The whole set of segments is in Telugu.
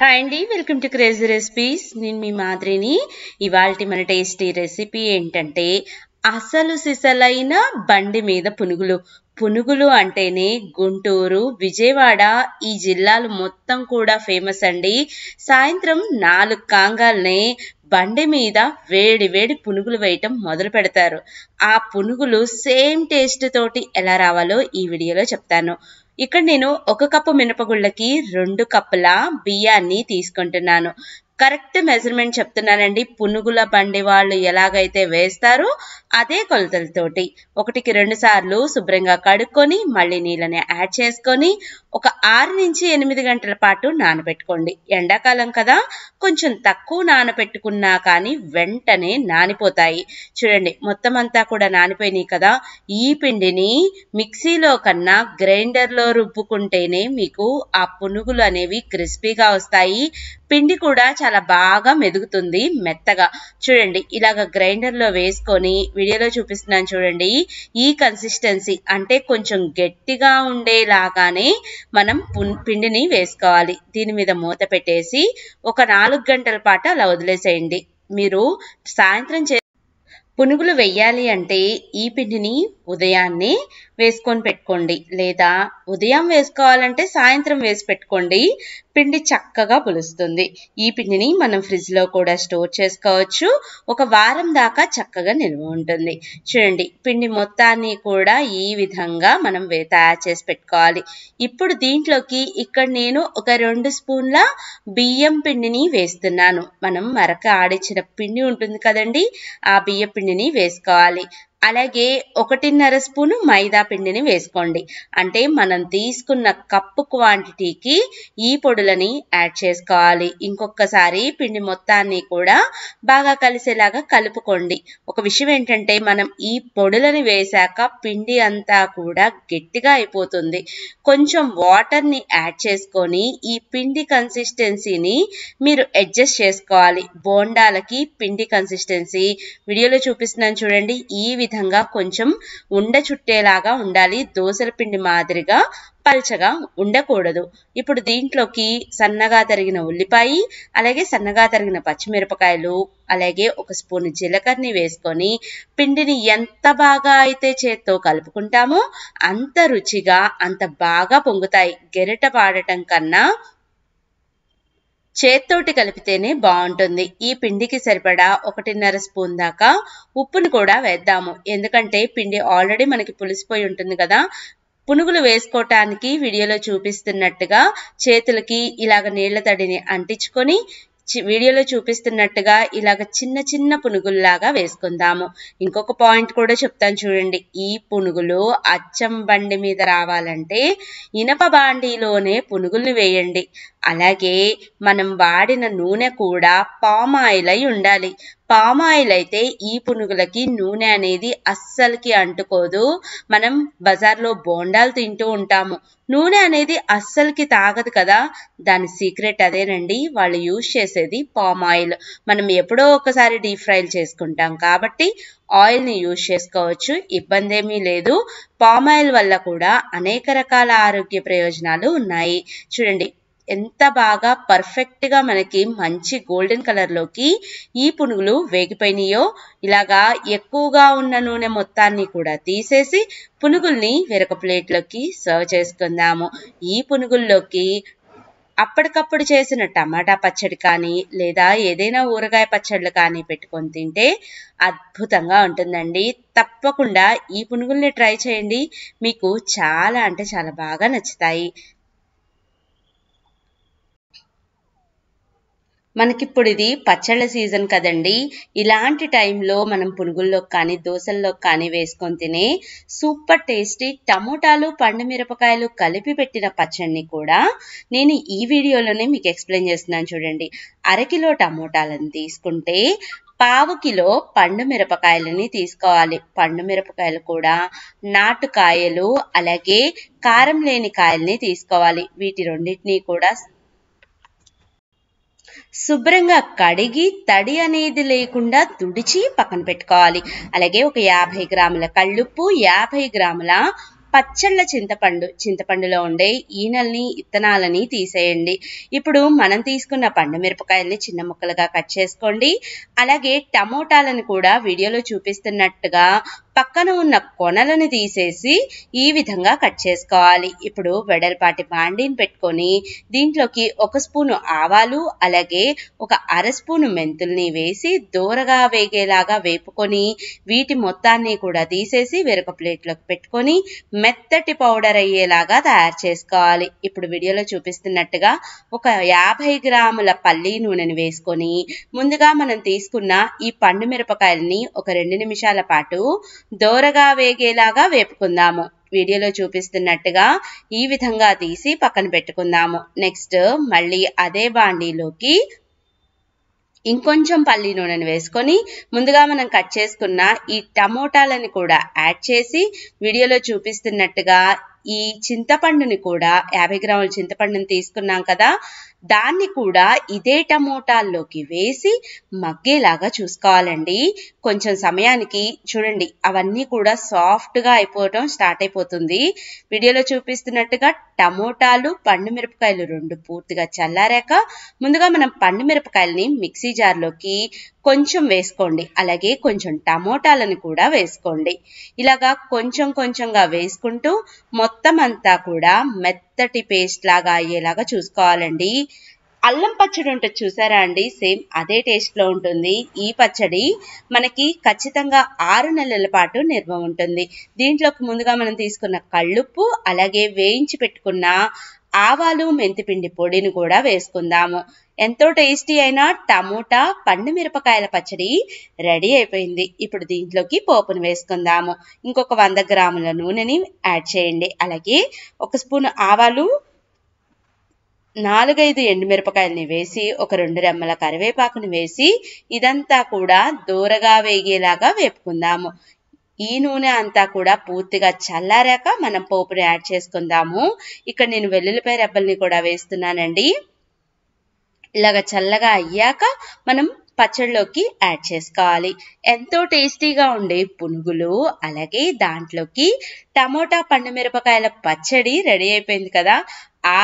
హాయ్ అండి వెల్కమ్ టు క్రేజీ రెసిపీస్ నేను మీ మాదిరిని ఇవాళ మన టేస్టీ రెసిపీ ఏంటంటే అసలు సిసలైన బండి మీద పునుగులు పునుగులు అంటేనే గుంటూరు విజయవాడ ఈ జిల్లాలు మొత్తం కూడా ఫేమస్ అండి సాయంత్రం నాలుగు కాంగాల్నే బండి మీద వేడి వేడి పునుగులు వేయటం మొదలు పెడతారు ఆ పునుగులు సేమ్ టేస్ట్ తోటి ఎలా రావాలో ఈ వీడియోలో చెప్తాను ఇక్కడ నేను ఒక కప్పు మినపగుళ్ళకి రెండు కప్పుల బియ్యాన్ని తీసుకుంటున్నాను కరెక్ట్ మెజర్మెంట్ చెప్తున్నానండి పునుగుల బండి వాళ్ళు ఎలాగైతే వేస్తారో అదే కొలతలతోటి ఒకటికి రెండు సార్లు శుభ్రంగా కడుక్కొని మళ్ళీ నీళ్ళని యాడ్ చేసుకొని ఒక ఆరు నుంచి ఎనిమిది గంటల పాటు నానబెట్టుకోండి ఎండాకాలం కదా కొంచెం తక్కువ నానబెట్టుకున్నా కానీ వెంటనే నానిపోతాయి చూడండి మొత్తం అంతా కూడా నానిపోయినాయి కదా ఈ పిండిని మిక్సీలో కన్నా గ్రైండర్లో రుబ్బుకుంటేనే మీకు ఆ పునుగులు అనేవి క్రిస్పీగా వస్తాయి పిండి కూడా చాలా బాగా మెదుగుతుంది మెత్తగా చూడండి ఇలాగ గ్రైండర్లో వేసుకొని వీడియోలో చూపిస్తున్నాను చూడండి ఈ కన్సిస్టెన్సీ అంటే కొంచెం గట్టిగా ఉండేలాగానే మనం పిండిని వేసుకోవాలి దీని మీద మూత పెట్టేసి ఒక నాలుగు గంటల పాటు అలా వదిలేసేయండి మీరు సాయంత్రం పునుగులు వెయ్యాలి అంటే ఈ పిండిని ఉదయాన్నే వేసుకొని పెట్టుకోండి లేదా ఉదయం వేసుకోవాలంటే సాయంత్రం వేసి పెట్టుకోండి పిండి చక్కగా పులుస్తుంది ఈ పిండిని మనం ఫ్రిడ్జ్లో కూడా స్టోర్ చేసుకోవచ్చు ఒక వారం దాకా చక్కగా నిల్వ ఉంటుంది చూడండి పిండి మొత్తాన్ని కూడా ఈ విధంగా మనం తయారు చేసి పెట్టుకోవాలి ఇప్పుడు దీంట్లోకి ఇక్కడ నేను ఒక రెండు స్పూన్ల బియ్యం పిండిని వేస్తున్నాను మనం మరక ఆడించిన పిండి ఉంటుంది కదండి ఆ బియ్య పిండిని వేసుకోవాలి అలాగే ఒకటిన్నర స్పూను మైదా పిండిని వేసుకోండి అంటే మనం తీసుకున్న కప్పు క్వాంటిటీకి ఈ పొడులని యాడ్ చేసుకోవాలి ఇంకొకసారి పిండి మొత్తాన్ని కూడా బాగా కలిసేలాగా కలుపుకోండి ఒక విషయం ఏంటంటే మనం ఈ పొడులని వేశాక పిండి అంతా కూడా గట్టిగా అయిపోతుంది కొంచెం వాటర్ని యాడ్ చేసుకొని ఈ పిండి కన్సిస్టెన్సీని మీరు అడ్జస్ట్ చేసుకోవాలి బోండాలకి పిండి కన్సిస్టెన్సీ వీడియోలో చూపిస్తున్నాను చూడండి ఈ విధంగా విధంగా కొంచెం ఉండ చుట్టేలాగా ఉండాలి దోశల పిండి మాదిరిగా పల్చగా ఉండకూడదు ఇప్పుడు దీంట్లోకి సన్నగా తరిగిన ఉల్లిపాయ అలాగే సన్నగా తరిగిన పచ్చిమిరపకాయలు అలాగే ఒక స్పూన్ జీలకర్రని వేసుకొని పిండిని ఎంత బాగా అయితే చేత్తో కలుపుకుంటామో అంత రుచిగా అంత బాగా పొంగుతాయి గెరట పాడటం కన్నా చేత్తోటి కలిపితేనే బాగుంటుంది ఈ పిండికి సరిపడా ఒకటిన్నర స్పూన్ దాకా ఉప్పును కూడా వేద్దాము ఎందుకంటే పిండి ఆల్రెడీ మనకి పులిసిపోయి ఉంటుంది కదా పునుగులు వేసుకోవటానికి వీడియోలో చూపిస్తున్నట్టుగా చేతులకి ఇలాగ నీళ్ల తడిని అంటించుకొని వీడియోలో చూపిస్తున్నట్టుగా ఇలాగ చిన్న చిన్న పునుగుల్లాగా వేసుకుందాము ఇంకొక పాయింట్ కూడా చెప్తాను చూడండి ఈ పునుగులు అచ్చం బండి మీద రావాలంటే ఇనప బాండీలోనే పునుగులు వేయండి అలాగే మనం వాడిన నూనె కూడా పామ్ ఆయిల్ అయి ఉండాలి పామ్ ఆయిల్ అయితే ఈ పునుగులకి నూనె అనేది అస్సలకి అంటుకోదు మనం బజార్లో బోండాలు తింటూ ఉంటాము నూనె అనేది అస్సలకి తాగదు కదా దాని సీక్రెట్ అదేనండి వాళ్ళు యూజ్ చేసేది పామ్ ఆయిల్ మనం ఎప్పుడో ఒకసారి డీప్ ఫ్రైలు చేసుకుంటాం కాబట్టి ఆయిల్ని యూజ్ చేసుకోవచ్చు ఇబ్బంది ఏమీ లేదు పామ్ ఆయిల్ వల్ల కూడా అనేక రకాల ఆరోగ్య ప్రయోజనాలు ఉన్నాయి చూడండి ఎంత బాగా పర్ఫెక్ట్గా మనకి మంచి గోల్డెన్ కలర్లోకి ఈ పునుగులు వేగిపోయినాయో ఇలాగా ఎక్కువగా ఉన్న నూనె మొత్తాన్ని కూడా తీసేసి పునుగుల్ని వేరొక ప్లేట్లోకి సర్వ్ చేసుకుందాము ఈ పునుగుల్లోకి అప్పటికప్పుడు చేసిన టమాటా పచ్చడి కానీ లేదా ఏదైనా ఊరగాయ పచ్చళ్ళు కానీ పెట్టుకొని తింటే అద్భుతంగా ఉంటుందండి తప్పకుండా ఈ పునుగుల్ని ట్రై చేయండి మీకు చాలా అంటే చాలా బాగా నచ్చుతాయి మనకిప్పుడు ఇది పచ్చళ్ళ సీజన్ కదండి ఇలాంటి టైంలో మనం పునుగుల్లో కానీ దోశల్లో కానీ వేసుకొని తినే సూపర్ టేస్టీ టమోటాలు పండు మిరపకాయలు కలిపి పెట్టిన పచ్చడిని కూడా నేను ఈ వీడియోలోనే మీకు ఎక్స్ప్లెయిన్ చేస్తున్నాను చూడండి అరకిలో టమోటాలను తీసుకుంటే పావు కిలో పండు మిరపకాయలని తీసుకోవాలి పండు మిరపకాయలు కూడా నాటు కాయలు అలాగే కారం లేని కాయల్ని తీసుకోవాలి వీటి రెండింటినీ కూడా శుభ్రంగా కడిగి తడి అనేది లేకుండా తుడిచి పక్కన పెట్టుకోవాలి అలాగే ఒక యాభై గ్రాముల కళ్ళుప్పు యాభై గ్రాముల పచ్చళ్ళ చింతపండు చింతపండులో ఉండే ఈనల్ని ఇత్తనాలని తీసేయండి ఇప్పుడు మనం తీసుకున్న పండు మిరపకాయల్ని చిన్న ముక్కలుగా కట్ చేసుకోండి అలాగే టమోటాలను కూడా వీడియోలో చూపిస్తున్నట్టుగా పక్కన ఉన్న కొనలను తీసేసి ఈ విధంగా కట్ చేసుకోవాలి ఇప్పుడు వెడల్పాటి బాండీని పెట్టుకొని దీంట్లోకి ఒక స్పూను ఆవాలు అలాగే ఒక అర స్పూను మెంతుల్ని వేసి దూరగా వేగేలాగా వేపుకొని వీటి మొత్తాన్ని కూడా తీసేసి వేరొక ప్లేట్లోకి పెట్టుకొని మెత్తటి పౌడర్ అయ్యేలాగా తయారు చేసుకోవాలి ఇప్పుడు వీడియోలో చూపిస్తున్నట్టుగా ఒక యాభై గ్రాముల పల్లి నూనెని వేసుకొని ముందుగా మనం తీసుకున్న ఈ పండు మిరపకాయల్ని ఒక రెండు నిమిషాల పాటు దోరగా వేగేలాగా వేపుకుందాము వీడియోలో చూపిస్తున్నట్టుగా ఈ విధంగా తీసి పక్కన పెట్టుకుందాము నెక్స్ట్ మళ్ళీ అదే బాండీలోకి ఇంకొంచెం పల్లి నూనెను వేసుకొని ముందుగా మనం కట్ చేసుకున్న ఈ టమోటాలను కూడా యాడ్ చేసి వీడియోలో చూపిస్తున్నట్టుగా ఈ చింతపండుని కూడా యాభై గ్రాముల చింతపండుని తీసుకున్నాం కదా దాన్ని కూడా ఇదే టమోటాల్లోకి వేసి మగ్గేలాగా చూసుకోవాలండి కొంచెం సమయానికి చూడండి అవన్నీ కూడా సాఫ్ట్గా అయిపోవటం స్టార్ట్ అయిపోతుంది వీడియోలో చూపిస్తున్నట్టుగా టమోటాలు పండు మిరపకాయలు రెండు పూర్తిగా చల్లారాక ముందుగా మనం పండు మిరపకాయలని మిక్సీ జార్లోకి కొంచెం వేసుకోండి అలాగే కొంచెం టమోటాలను కూడా వేసుకోండి ఇలాగా కొంచెం కొంచెంగా వేసుకుంటూ మొత్తం మొత్తం అంతా కూడా మెత్తటి పేస్ట్ లాగా అయ్యేలాగా చూసుకోవాలండి అల్లం పచ్చడి ఉంటుంది చూసారా అండి సేమ్ అదే టేస్ట్లో ఉంటుంది ఈ పచ్చడి మనకి ఖచ్చితంగా ఆరు నెలల పాటు నిల్వ ఉంటుంది దీంట్లోకి ముందుగా మనం తీసుకున్న కళ్ళుప్పు అలాగే వేయించి పెట్టుకున్న ఆవాలు మెంతిపిండి పొడిని కూడా వేసుకుందాము ఎంతో టేస్టీ అయిన టమోటా పండు మిరపకాయల పచ్చడి రెడీ అయిపోయింది ఇప్పుడు దీంట్లోకి పోపును వేసుకుందాము ఇంకొక వంద గ్రాముల నూనెని యాడ్ చేయండి అలాగే ఒక స్పూన్ ఆవాలు నాలుగైదు ఎండుమిరపకాయలని వేసి ఒక రెండు రెమ్మల కరివేపాకుని వేసి ఇదంతా కూడా దూరగా వేగేలాగా వేపుకుందాము ఈ నూనె అంతా కూడా పూర్తిగా చల్లారాక మనం పోపుని యాడ్ చేసుకుందాము ఇక్కడ నేను వెల్లుల్లిపాయ రెబ్బల్ని కూడా వేస్తున్నానండి ఇలాగ చల్లగా అయ్యాక మనం పచ్చడిలోకి యాడ్ చేసుకోవాలి ఎంతో టేస్టీగా ఉండే పునుగులు అలాగే దాంట్లోకి టమోటా మిరపకాయల పచ్చడి రెడీ అయిపోయింది కదా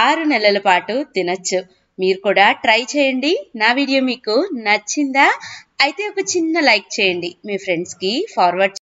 ఆరు నెలల పాటు తినచ్చు మీరు కూడా ట్రై చేయండి నా వీడియో మీకు నచ్చిందా అయితే ఒక చిన్న లైక్ చేయండి మీ ఫ్రెండ్స్కి ఫార్వర్డ్